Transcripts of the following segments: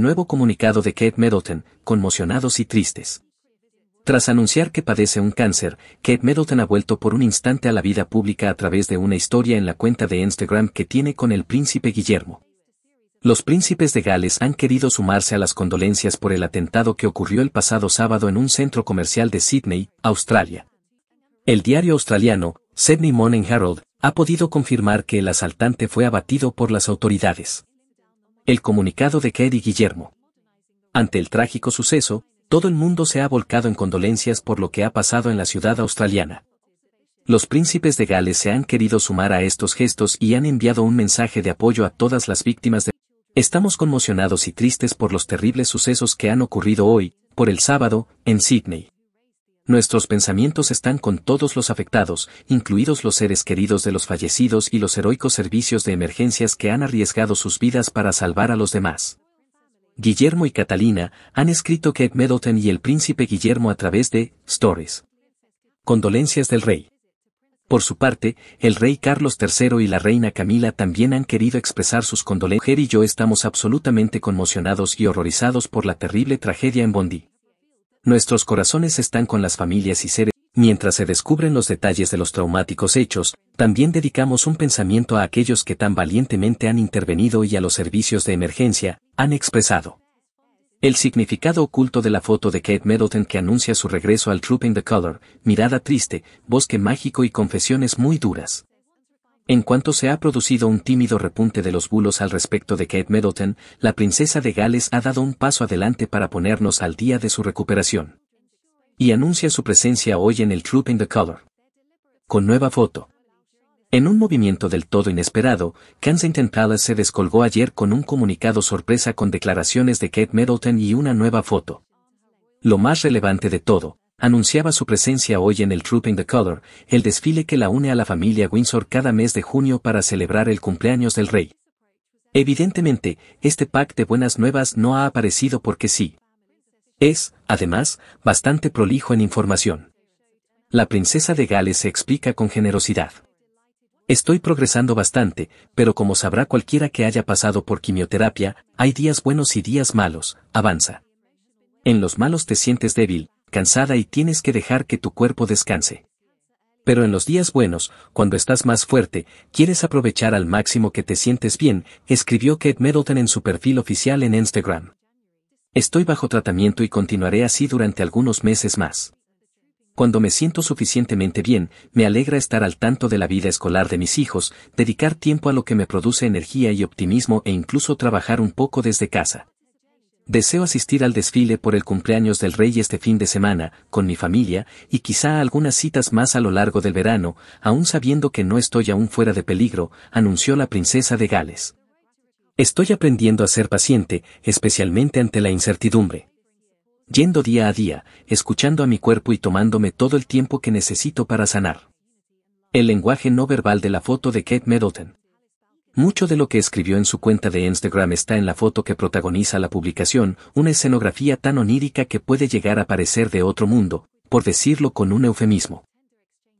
nuevo comunicado de Kate Middleton, conmocionados y tristes. Tras anunciar que padece un cáncer, Kate Middleton ha vuelto por un instante a la vida pública a través de una historia en la cuenta de Instagram que tiene con el príncipe Guillermo. Los príncipes de Gales han querido sumarse a las condolencias por el atentado que ocurrió el pasado sábado en un centro comercial de Sydney, Australia. El diario australiano, Sydney Morning Herald, ha podido confirmar que el asaltante fue abatido por las autoridades. El comunicado de Kerry Guillermo. Ante el trágico suceso, todo el mundo se ha volcado en condolencias por lo que ha pasado en la ciudad australiana. Los príncipes de Gales se han querido sumar a estos gestos y han enviado un mensaje de apoyo a todas las víctimas de... Estamos conmocionados y tristes por los terribles sucesos que han ocurrido hoy, por el sábado, en Sydney. Nuestros pensamientos están con todos los afectados, incluidos los seres queridos de los fallecidos y los heroicos servicios de emergencias que han arriesgado sus vidas para salvar a los demás. Guillermo y Catalina han escrito Kate Middleton y el príncipe Guillermo a través de Stories. Condolencias del rey. Por su parte, el rey Carlos III y la reina Camila también han querido expresar sus condolencias. y yo estamos absolutamente conmocionados y horrorizados por la terrible tragedia en Bondi nuestros corazones están con las familias y seres, mientras se descubren los detalles de los traumáticos hechos, también dedicamos un pensamiento a aquellos que tan valientemente han intervenido y a los servicios de emergencia, han expresado. El significado oculto de la foto de Kate Middleton que anuncia su regreso al in the Color, mirada triste, bosque mágico y confesiones muy duras. En cuanto se ha producido un tímido repunte de los bulos al respecto de Kate Middleton, la princesa de Gales ha dado un paso adelante para ponernos al día de su recuperación. Y anuncia su presencia hoy en el Troop in the Color. Con nueva foto. En un movimiento del todo inesperado, Kensington Palace se descolgó ayer con un comunicado sorpresa con declaraciones de Kate Middleton y una nueva foto. Lo más relevante de todo, anunciaba su presencia hoy en el Trooping the Color, el desfile que la une a la familia Windsor cada mes de junio para celebrar el cumpleaños del rey. Evidentemente, este pack de buenas nuevas no ha aparecido porque sí. Es, además, bastante prolijo en información. La princesa de Gales se explica con generosidad. Estoy progresando bastante, pero como sabrá cualquiera que haya pasado por quimioterapia, hay días buenos y días malos, avanza. En los malos te sientes débil, cansada y tienes que dejar que tu cuerpo descanse. Pero en los días buenos, cuando estás más fuerte, quieres aprovechar al máximo que te sientes bien, escribió Kate Middleton en su perfil oficial en Instagram. Estoy bajo tratamiento y continuaré así durante algunos meses más. Cuando me siento suficientemente bien, me alegra estar al tanto de la vida escolar de mis hijos, dedicar tiempo a lo que me produce energía y optimismo e incluso trabajar un poco desde casa. Deseo asistir al desfile por el cumpleaños del rey este fin de semana, con mi familia, y quizá algunas citas más a lo largo del verano, aún sabiendo que no estoy aún fuera de peligro, anunció la princesa de Gales. Estoy aprendiendo a ser paciente, especialmente ante la incertidumbre. Yendo día a día, escuchando a mi cuerpo y tomándome todo el tiempo que necesito para sanar. El lenguaje no verbal de la foto de Kate Middleton. Mucho de lo que escribió en su cuenta de Instagram está en la foto que protagoniza la publicación, una escenografía tan onírica que puede llegar a parecer de otro mundo, por decirlo con un eufemismo.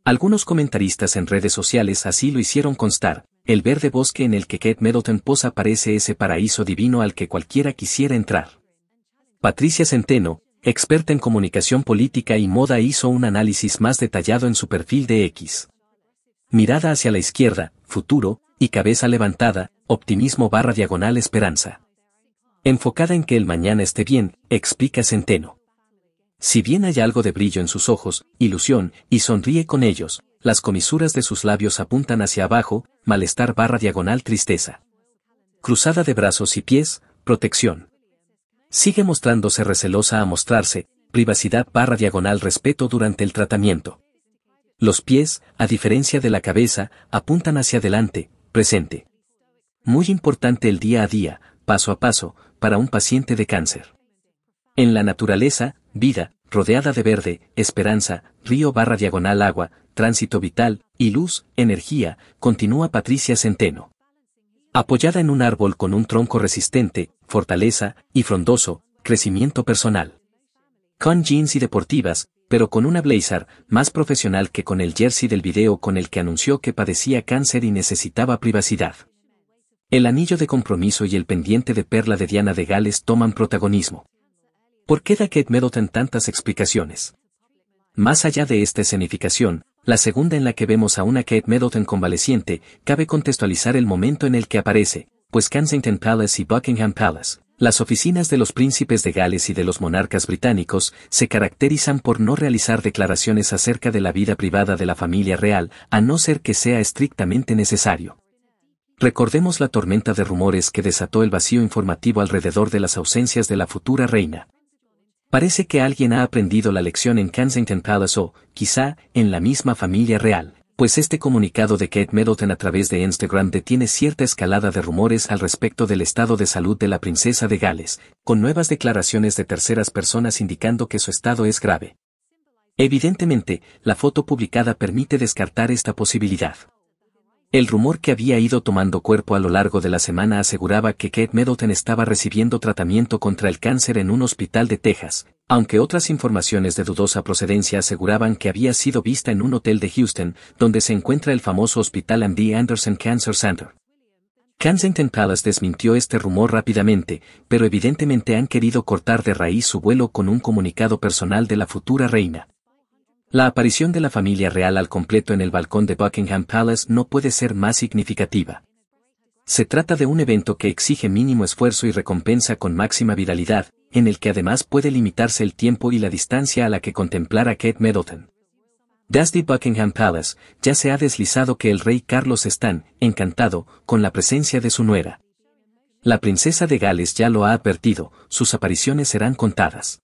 Algunos comentaristas en redes sociales así lo hicieron constar, el verde bosque en el que Kate Middleton posa parece ese paraíso divino al que cualquiera quisiera entrar. Patricia Centeno, experta en comunicación política y moda hizo un análisis más detallado en su perfil de X. Mirada hacia la izquierda, futuro, y cabeza levantada, optimismo barra diagonal esperanza. Enfocada en que el mañana esté bien, explica Centeno. Si bien hay algo de brillo en sus ojos, ilusión, y sonríe con ellos, las comisuras de sus labios apuntan hacia abajo, malestar barra diagonal tristeza. Cruzada de brazos y pies, protección. Sigue mostrándose recelosa a mostrarse, privacidad barra diagonal respeto durante el tratamiento. Los pies, a diferencia de la cabeza, apuntan hacia adelante, presente. Muy importante el día a día, paso a paso, para un paciente de cáncer. En la naturaleza, vida, rodeada de verde, esperanza, río barra diagonal agua, tránsito vital, y luz, energía, continúa Patricia Centeno. Apoyada en un árbol con un tronco resistente, fortaleza, y frondoso, crecimiento personal. Con jeans y deportivas, pero con una blazer, más profesional que con el jersey del video con el que anunció que padecía cáncer y necesitaba privacidad. El anillo de compromiso y el pendiente de perla de Diana de Gales toman protagonismo. ¿Por qué da Kate Middleton tantas explicaciones? Más allá de esta escenificación, la segunda en la que vemos a una Kate Middleton convaleciente, cabe contextualizar el momento en el que aparece, pues Kensington Palace y Buckingham Palace, las oficinas de los príncipes de Gales y de los monarcas británicos se caracterizan por no realizar declaraciones acerca de la vida privada de la familia real, a no ser que sea estrictamente necesario. Recordemos la tormenta de rumores que desató el vacío informativo alrededor de las ausencias de la futura reina. Parece que alguien ha aprendido la lección en Kensington Palace o, quizá, en la misma familia real pues este comunicado de Kate Middleton a través de Instagram detiene cierta escalada de rumores al respecto del estado de salud de la princesa de Gales, con nuevas declaraciones de terceras personas indicando que su estado es grave. Evidentemente, la foto publicada permite descartar esta posibilidad. El rumor que había ido tomando cuerpo a lo largo de la semana aseguraba que Kate Middleton estaba recibiendo tratamiento contra el cáncer en un hospital de Texas, aunque otras informaciones de dudosa procedencia aseguraban que había sido vista en un hotel de Houston, donde se encuentra el famoso hospital Andy Anderson Cancer Center. Kensington Palace desmintió este rumor rápidamente, pero evidentemente han querido cortar de raíz su vuelo con un comunicado personal de la futura reina. La aparición de la familia real al completo en el balcón de Buckingham Palace no puede ser más significativa. Se trata de un evento que exige mínimo esfuerzo y recompensa con máxima viralidad, en el que además puede limitarse el tiempo y la distancia a la que contemplar a Kate Middleton. Dusty Buckingham Palace ya se ha deslizado que el rey Carlos está encantado con la presencia de su nuera. La princesa de Gales ya lo ha advertido, sus apariciones serán contadas.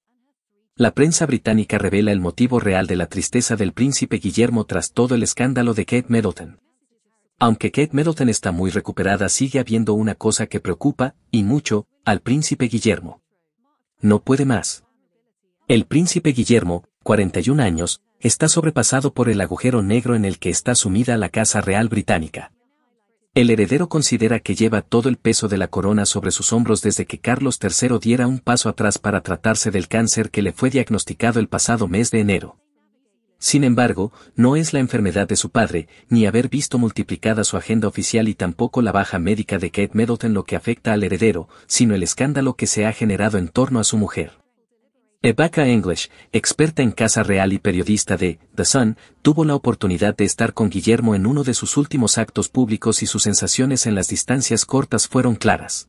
La prensa británica revela el motivo real de la tristeza del príncipe Guillermo tras todo el escándalo de Kate Middleton. Aunque Kate Middleton está muy recuperada, sigue habiendo una cosa que preocupa, y mucho, al príncipe Guillermo no puede más. El príncipe Guillermo, 41 años, está sobrepasado por el agujero negro en el que está sumida la Casa Real Británica. El heredero considera que lleva todo el peso de la corona sobre sus hombros desde que Carlos III diera un paso atrás para tratarse del cáncer que le fue diagnosticado el pasado mes de enero. Sin embargo, no es la enfermedad de su padre, ni haber visto multiplicada su agenda oficial y tampoco la baja médica de Kate Middleton lo que afecta al heredero, sino el escándalo que se ha generado en torno a su mujer. Rebecca English, experta en casa real y periodista de The Sun, tuvo la oportunidad de estar con Guillermo en uno de sus últimos actos públicos y sus sensaciones en las distancias cortas fueron claras.